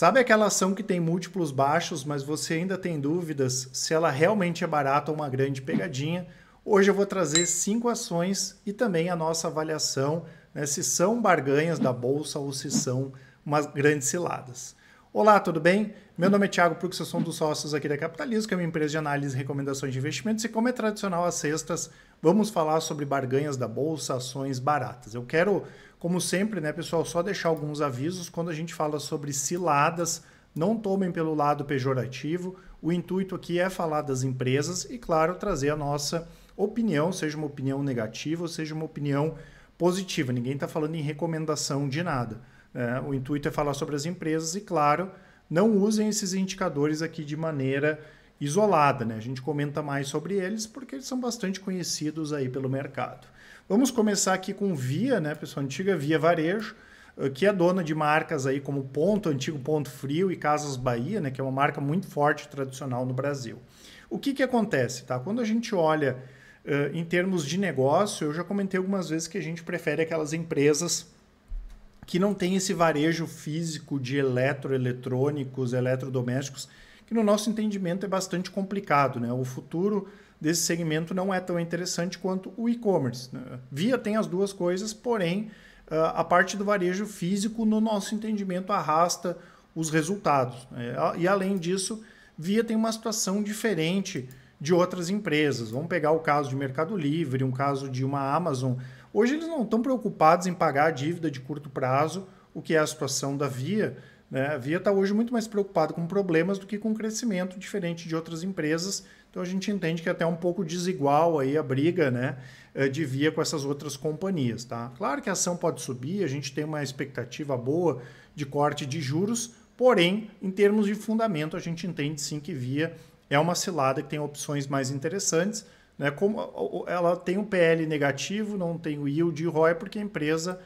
Sabe aquela ação que tem múltiplos baixos, mas você ainda tem dúvidas se ela realmente é barata ou uma grande pegadinha? Hoje eu vou trazer cinco ações e também a nossa avaliação né, se são barganhas da bolsa ou se são umas grandes ciladas. Olá, tudo bem? Meu nome é Thiago Prux, eu sou um dos sócios aqui da Capitalismo, que é uma empresa de análise e recomendações de investimentos. E como é tradicional às sextas, vamos falar sobre barganhas da bolsa, ações baratas. Eu quero, como sempre, né, pessoal, só deixar alguns avisos quando a gente fala sobre ciladas. Não tomem pelo lado pejorativo. O intuito aqui é falar das empresas e, claro, trazer a nossa opinião, seja uma opinião negativa ou seja uma opinião positiva. Ninguém está falando em recomendação de nada. Né? o intuito é falar sobre as empresas e, claro, não usem esses indicadores aqui de maneira isolada, né? A gente comenta mais sobre eles porque eles são bastante conhecidos aí pelo mercado. Vamos começar aqui com Via, né, pessoal? Antiga Via Varejo, eh, que é dona de marcas aí como Ponto, Antigo Ponto Frio e Casas Bahia, né, que é uma marca muito forte e tradicional no Brasil. O que que acontece, tá? Quando a gente olha uh, em termos de negócio, eu já comentei algumas vezes que a gente prefere aquelas empresas que não tem esse varejo físico de eletroeletrônicos, eletrodomésticos, que no nosso entendimento é bastante complicado. Né? O futuro desse segmento não é tão interessante quanto o e-commerce. Né? Via tem as duas coisas, porém ah, a parte do varejo físico, no nosso entendimento, arrasta os resultados. Né? E além disso, Via tem uma situação diferente de outras empresas. Vamos pegar o caso de Mercado Livre, um caso de uma Amazon Hoje eles não estão preocupados em pagar a dívida de curto prazo, o que é a situação da Via. Né? A Via está hoje muito mais preocupada com problemas do que com crescimento, diferente de outras empresas. Então a gente entende que é até um pouco desigual aí a briga né, eh, de Via com essas outras companhias. Tá? Claro que a ação pode subir, a gente tem uma expectativa boa de corte de juros, porém, em termos de fundamento, a gente entende sim que Via é uma cilada que tem opções mais interessantes né? Como ela tem um PL negativo, não tem o yield e ROI, porque a empresa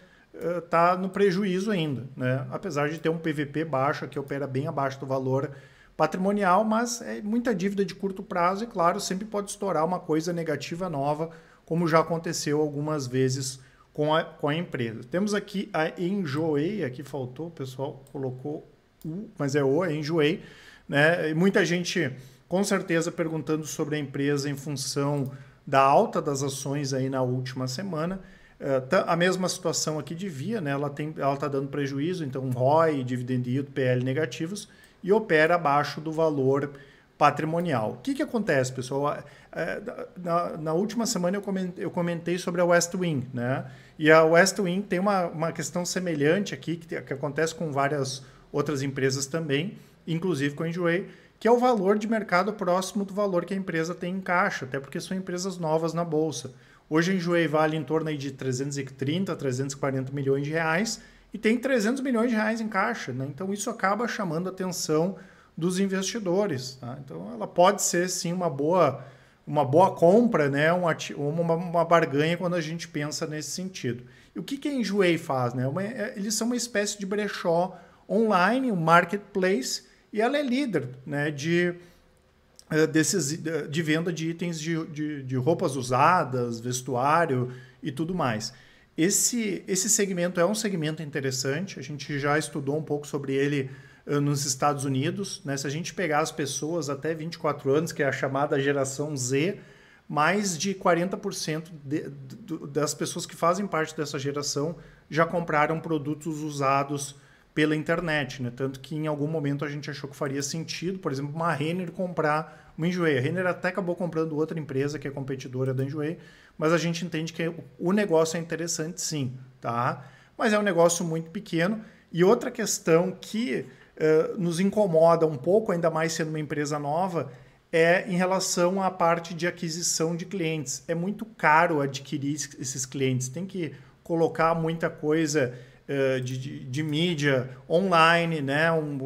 está eh, uh, no prejuízo ainda. Né? Apesar de ter um PVP baixo, que opera bem abaixo do valor patrimonial, mas é muita dívida de curto prazo e, claro, sempre pode estourar uma coisa negativa nova, como já aconteceu algumas vezes com a, com a empresa. Temos aqui a Enjoei, aqui faltou, o pessoal colocou U, mas é O, é Enjoei. Né? E muita gente com certeza perguntando sobre a empresa em função da alta das ações aí na última semana. Eh, a mesma situação aqui de Via, né? ela está dando prejuízo, então ROI, dividendo yield, PL negativos e opera abaixo do valor patrimonial. O que, que acontece, pessoal? Eh, na, na última semana eu comentei, eu comentei, sobre a West Wing, né? E a West Wing tem uma, uma questão semelhante aqui, que, que acontece com várias outras empresas também, inclusive com a Enjoy, que é o valor de mercado próximo do valor que a empresa tem em caixa, até porque são empresas novas na bolsa. Hoje a Enjoei vale em torno aí de 330, 340 milhões de reais e tem 300 milhões de reais em caixa, né? Então isso acaba chamando a atenção dos investidores, tá? Então ela pode ser sim uma boa uma boa compra, né? Um uma, uma barganha quando a gente pensa nesse sentido. E o que, que a Enjoei faz? Né? Uma, é, eles são uma espécie de brechó online, um marketplace, e ela é líder né, de, eh, desses, eh, de venda de itens de, de, de roupas usadas, vestuário e tudo mais. Esse, esse segmento é um segmento interessante, a gente já estudou um pouco sobre ele eh, nos Estados Unidos. Né? Se a gente pegar as pessoas até 24 anos, que é a chamada geração Z, mais de 40% de, de, das pessoas que fazem parte dessa geração já compraram produtos usados pela internet, né? Tanto que em algum momento a gente achou que faria sentido, por exemplo, uma Renner comprar uma Enjoei. A Renner até acabou comprando outra empresa que é competidora da Enjoei, mas a gente entende que o negócio é interessante sim, tá? Mas é um negócio muito pequeno. E outra questão que uh, nos incomoda um pouco, ainda mais sendo uma empresa nova, é em relação à parte de aquisição de clientes. É muito caro adquirir esses clientes, tem que colocar muita coisa eh, de, de, mídia online, né? Um,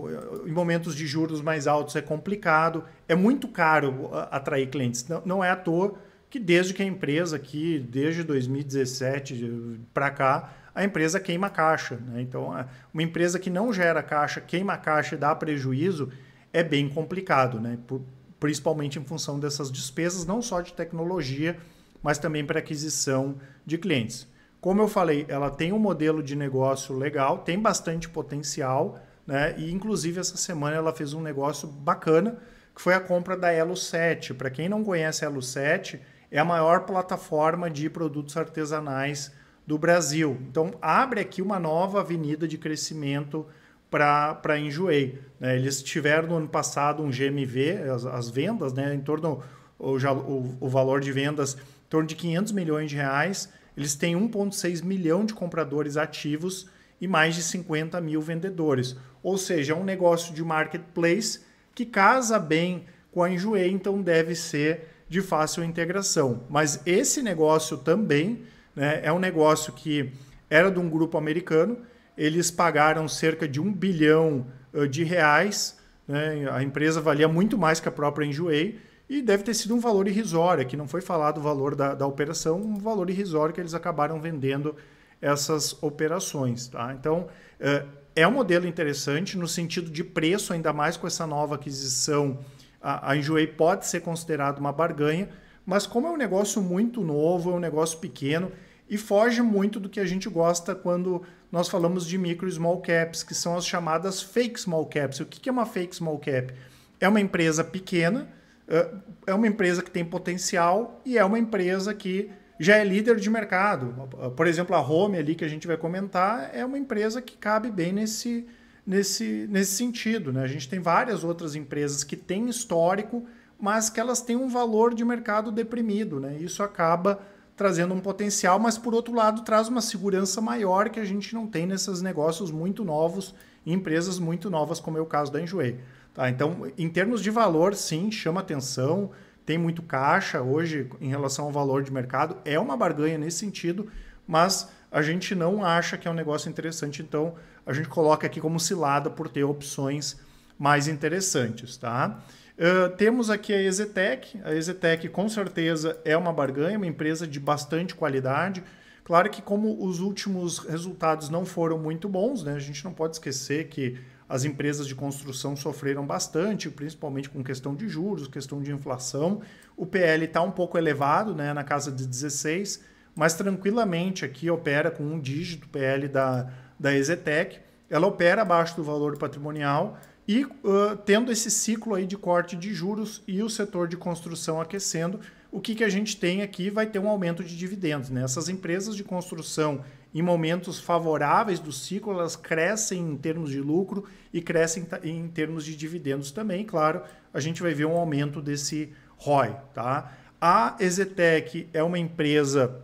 em momentos de juros mais altos é complicado, é muito caro eh, atrair clientes. Não, não é à toa que desde que a empresa aqui, desde 2017 eh, para cá, a empresa queima caixa. Né? Então, uma empresa que não gera caixa, queima caixa e dá prejuízo, é bem complicado, né? Por, principalmente em função dessas despesas, não só de tecnologia, mas também para aquisição de clientes. Como eu falei, ela tem um modelo de negócio legal, tem bastante potencial, né? E inclusive essa semana ela fez um negócio bacana, que foi a compra da Elo 7. Para quem não conhece a Elo 7, é a maior plataforma de produtos artesanais do Brasil. Então abre aqui uma nova avenida de crescimento para a Enjoei. Né? Eles tiveram no ano passado um GMV, as, as vendas, né? em torno o, o, o valor de vendas em torno de 500 milhões de reais eles têm 1,6 milhão de compradores ativos e mais de 50 mil vendedores. Ou seja, é um negócio de marketplace que casa bem com a Enjoei, então deve ser de fácil integração. Mas esse negócio também né, é um negócio que era de um grupo americano, eles pagaram cerca de um bilhão de reais, né, a empresa valia muito mais que a própria Enjoei, e deve ter sido um valor irrisório, que não foi falado o valor da, da operação, um valor irrisório que eles acabaram vendendo essas operações. Tá? Então, eh, é um modelo interessante no sentido de preço, ainda mais com essa nova aquisição. A, Enjoei pode ser considerada uma barganha, mas como é um negócio muito novo, é um negócio pequeno e foge muito do que a gente gosta quando nós falamos de micro e small caps, que são as chamadas fake small caps. O que é uma fake small cap? É uma empresa pequena é, é uma empresa que tem potencial e é uma empresa que já é líder de mercado. Por exemplo, a Home ali que a gente vai comentar é uma empresa que cabe bem nesse, nesse, nesse sentido. Né? A gente tem várias outras empresas que têm histórico, mas que elas têm um valor de mercado deprimido. Né? Isso acaba trazendo um potencial, mas por outro lado traz uma segurança maior que a gente não tem nesses negócios muito novos, empresas muito novas, como é o caso da Enjoei. Tá? Então, em termos de valor, sim, chama atenção, tem muito caixa hoje em relação ao valor de mercado, é uma barganha nesse sentido, mas a gente não acha que é um negócio interessante, então a gente coloca aqui como cilada por ter opções mais interessantes, tá? Uh, temos aqui a Exetec. A Exetec com certeza é uma barganha, uma empresa de bastante qualidade. Claro que como os últimos resultados não foram muito bons, né? A gente não pode esquecer que as empresas de construção sofreram bastante, principalmente com questão de juros, questão de inflação. O PL está um pouco elevado, né, na casa de 16, mas tranquilamente aqui opera com um dígito PL da, da Exetec. Ela opera abaixo do valor patrimonial e uh, tendo esse ciclo aí de corte de juros e o setor de construção aquecendo, o que, que a gente tem aqui vai ter um aumento de dividendos. Né? Essas empresas de construção, em momentos favoráveis do ciclo, elas crescem em termos de lucro e crescem em termos de dividendos também. Claro, a gente vai ver um aumento desse ROI. Tá? A Ezetec é uma empresa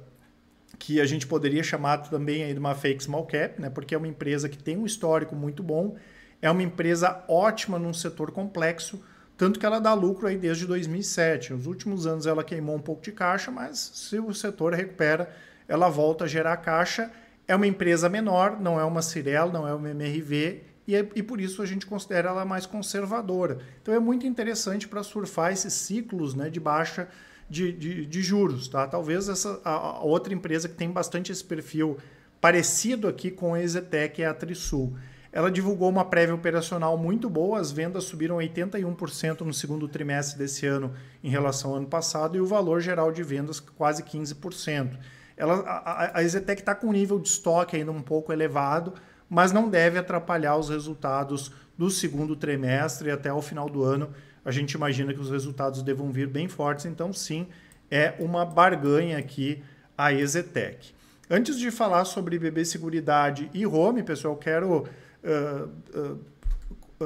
que a gente poderia chamar também aí de uma fake small cap, né? porque é uma empresa que tem um histórico muito bom, é uma empresa ótima num setor complexo, tanto que ela dá lucro aí desde 2007. Nos últimos anos ela queimou um pouco de caixa, mas se o setor recupera, ela volta a gerar caixa. É uma empresa menor, não é uma Cirela, não é uma MRV, e, é, e por isso a gente considera ela mais conservadora. Então é muito interessante para surfar esses ciclos né, de baixa de, de, de juros. Tá? Talvez essa, a, a outra empresa que tem bastante esse perfil parecido aqui com a Exetec é a Trisul. Ela divulgou uma prévia operacional muito boa, as vendas subiram 81% no segundo trimestre desse ano em relação ao ano passado e o valor geral de vendas quase 15%. Ela, a, Exetec está com um nível de estoque ainda um pouco elevado, mas não deve atrapalhar os resultados do segundo trimestre até o final do ano. A gente imagina que os resultados devam vir bem fortes, então sim, é uma barganha aqui a Exetec. Antes de falar sobre BB Seguridade e Home, pessoal, quero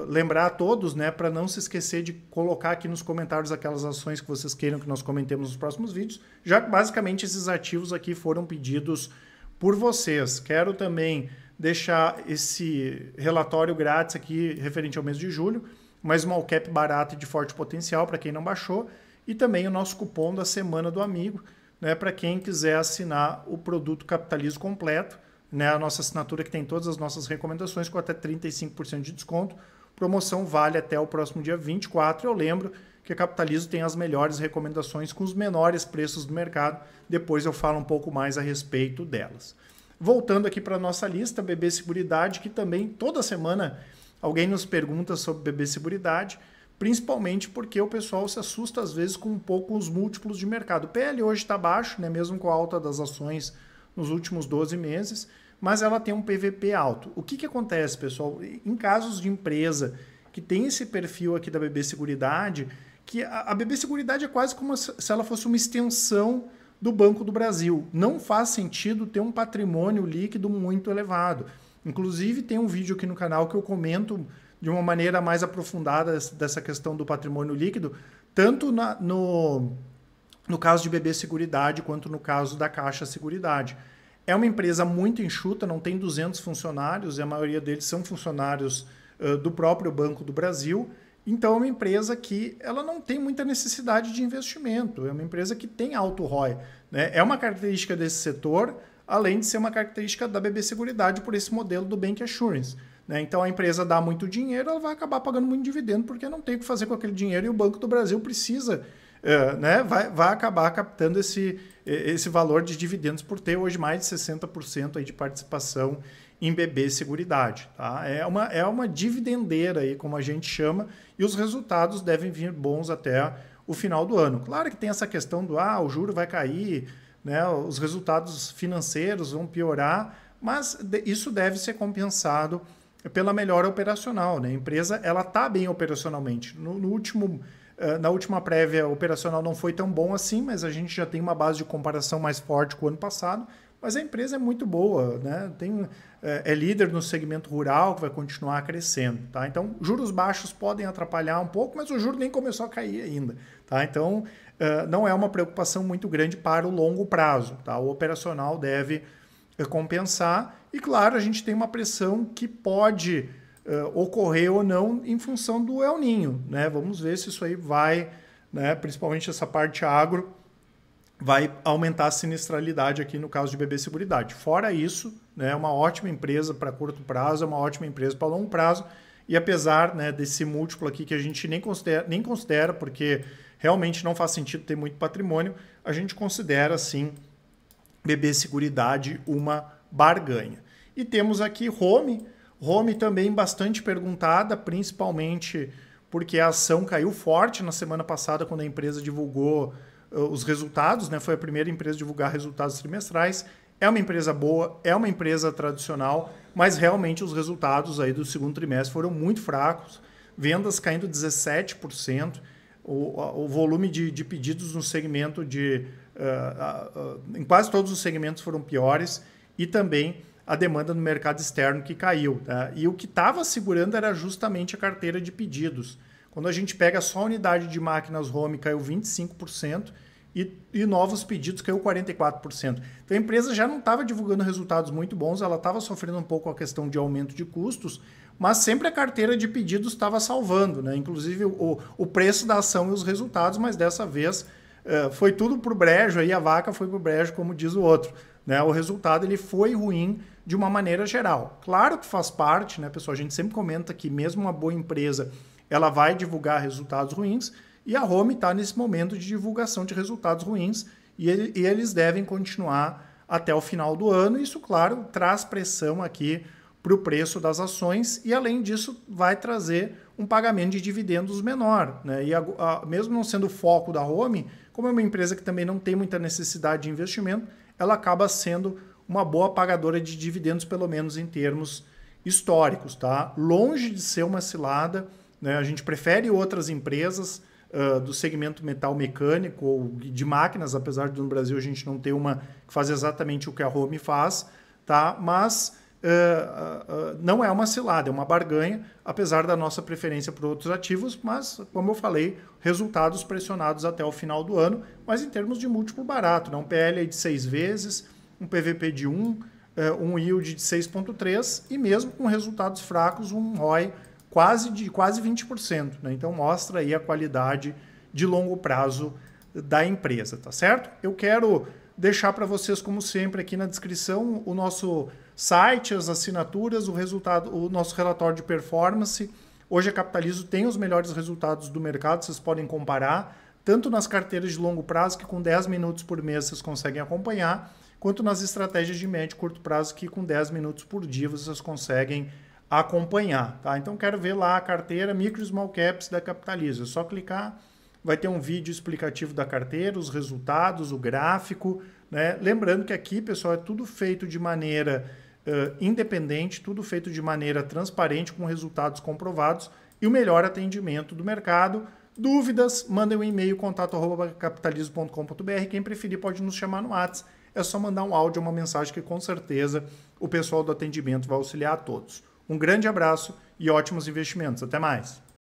lembrar a todos, né, para não se esquecer de colocar aqui nos comentários aquelas ações que vocês queiram que nós comentemos nos próximos vídeos, já que basicamente esses ativos aqui foram pedidos por vocês. Quero também deixar esse relatório grátis aqui referente ao mês de julho, mais uma cap barata e de forte potencial para quem não baixou, e também o nosso cupom da semana do amigo, né, para quem quiser assinar o produto Capitalismo completo né, a nossa assinatura que tem todas as nossas recomendações com até 35% de desconto. Promoção vale até o próximo dia 24. Eu lembro que a Capitalizo tem as melhores recomendações com os menores preços do mercado. Depois eu falo um pouco mais a respeito delas. Voltando aqui para a nossa lista, BB Seguridade, que também toda semana alguém nos pergunta sobre BB Seguridade, principalmente porque o pessoal se assusta às vezes com um pouco os múltiplos de mercado. O PL hoje está baixo, né, mesmo com a alta das ações nos últimos 12 meses, mas ela tem um PVP alto. O que, que acontece, pessoal? Em casos de empresa que tem esse perfil aqui da BB Seguridade, que a BB Seguridade é quase como se ela fosse uma extensão do Banco do Brasil. Não faz sentido ter um patrimônio líquido muito elevado. Inclusive, tem um vídeo aqui no canal que eu comento de uma maneira mais aprofundada dessa questão do patrimônio líquido, tanto na, no, no caso de BB Seguridade quanto no caso da Caixa Seguridade. É uma empresa muito enxuta, não tem 200 funcionários, e a maioria deles são funcionários uh, do próprio Banco do Brasil. Então é uma empresa que ela não tem muita necessidade de investimento, é uma empresa que tem alto ROI. Né? É uma característica desse setor, além de ser uma característica da BB Seguridade por esse modelo do Bank Assurance. Né? Então a empresa dá muito dinheiro, ela vai acabar pagando muito dividendo, porque não tem o que fazer com aquele dinheiro e o Banco do Brasil precisa, uh, né? vai, vai acabar captando esse, esse valor de dividendos por ter hoje mais de 60% aí de participação em BB Seguridade. Tá? É, uma, é uma dividendeira, aí, como a gente chama, e os resultados devem vir bons até o final do ano. Claro que tem essa questão do ah, o juro vai cair, né, os resultados financeiros vão piorar, mas isso deve ser compensado pela melhora operacional. Né? A empresa ela está bem operacionalmente. No, no último eh, na última prévia operacional não foi tão bom assim, mas a gente já tem uma base de comparação mais forte com o ano passado. Mas a empresa é muito boa, né? Tem, eh, é líder no segmento rural que vai continuar crescendo, tá? Então, juros baixos podem atrapalhar um pouco, mas o juro nem começou a cair ainda, tá? Então, eh, não é uma preocupação muito grande para o longo prazo, tá? O operacional deve compensar e, claro, a gente tem uma pressão que pode uh, ocorrer ou não em função do El Ninho. Né? Vamos ver se isso aí vai, né, principalmente essa parte agro, vai aumentar a sinistralidade aqui no caso de BB Seguridade. Fora isso, né, é uma ótima empresa para curto prazo, é uma ótima empresa para longo prazo. E apesar né, desse múltiplo aqui que a gente nem considera, nem considera, porque realmente não faz sentido ter muito patrimônio, a gente considera sim BB Seguridade uma barganha. E temos aqui Home, Home também bastante perguntada, principalmente porque a ação caiu forte na semana passada quando a empresa divulgou eh, os resultados, né? Foi a primeira empresa a divulgar resultados trimestrais. É uma empresa boa, é uma empresa tradicional, mas realmente os resultados aí do segundo trimestre foram muito fracos. Vendas caindo 17%, o, o volume de, de pedidos no segmento de. Uh, uh, uh, em quase todos os segmentos foram piores, e também a demanda no mercado externo que caiu. Tá? E o que estava segurando era justamente a carteira de pedidos. Quando a gente pega só a unidade de máquinas home, caiu 25%. E, e, novos pedidos caiu 44%. Então a empresa já não estava divulgando resultados muito bons, ela estava sofrendo um pouco a questão de aumento de custos, mas sempre a carteira de pedidos estava salvando, né? inclusive o, o preço da ação e os resultados, mas dessa vez uh, foi tudo para o brejo, aí a vaca foi para o brejo, como diz o outro. Né? O resultado ele foi ruim de uma maneira geral. Claro que faz parte, né, pessoal? A gente sempre comenta que mesmo uma boa empresa ela vai divulgar resultados ruins e a Home está nesse momento de divulgação de resultados ruins e, ele, e eles devem continuar até o final do ano. Isso, claro, traz pressão aqui para o preço das ações e, além disso, vai trazer um pagamento de dividendos menor. Né? E a, a, mesmo não sendo o foco da Home, como é uma empresa que também não tem muita necessidade de investimento, ela acaba sendo uma boa pagadora de dividendos, pelo menos em termos históricos, tá? Longe de ser uma cilada, né? A gente prefere outras empresas uh, do segmento metal mecânico ou de máquinas, apesar de no Brasil a gente não ter uma que faz exatamente o que a Home faz, tá? Mas eh, eh, eh, não é uma cilada, é uma barganha, apesar da nossa preferência por outros ativos, mas, como eu falei, resultados pressionados até o final do ano, mas em termos de múltiplo barato, né? um PL de seis vezes, um PVP de um, um yield de 6,3 e mesmo com resultados fracos, um ROI quase de quase 20%. Né? Então mostra aí a qualidade de longo prazo da empresa, tá certo? Eu quero deixar para vocês, como sempre, aqui na descrição o nosso site, as assinaturas, o resultado, o nosso relatório de performance. Hoje a Capitalizo tem os melhores resultados do mercado, vocês podem comparar, tanto nas carteiras de longo prazo, que com 10 minutos por mês vocês conseguem acompanhar, quanto nas estratégias de médio e curto prazo, que com 10 minutos por dia vocês conseguem acompanhar. Tá? Então quero ver lá a carteira Micro Small Caps da Capitalizo. É só clicar vai ter um vídeo explicativo da carteira, os resultados, o gráfico. Né? Lembrando que aqui, pessoal, é tudo feito de maneira uh, independente, tudo feito de maneira transparente, com resultados comprovados e o melhor atendimento do mercado. Dúvidas, mandem um e-mail contato@capitalismo.com.br. Quem preferir pode nos chamar no WhatsApp. É só mandar um áudio, uma mensagem que com certeza o pessoal do atendimento vai auxiliar a todos. Um grande abraço e ótimos investimentos. Até mais.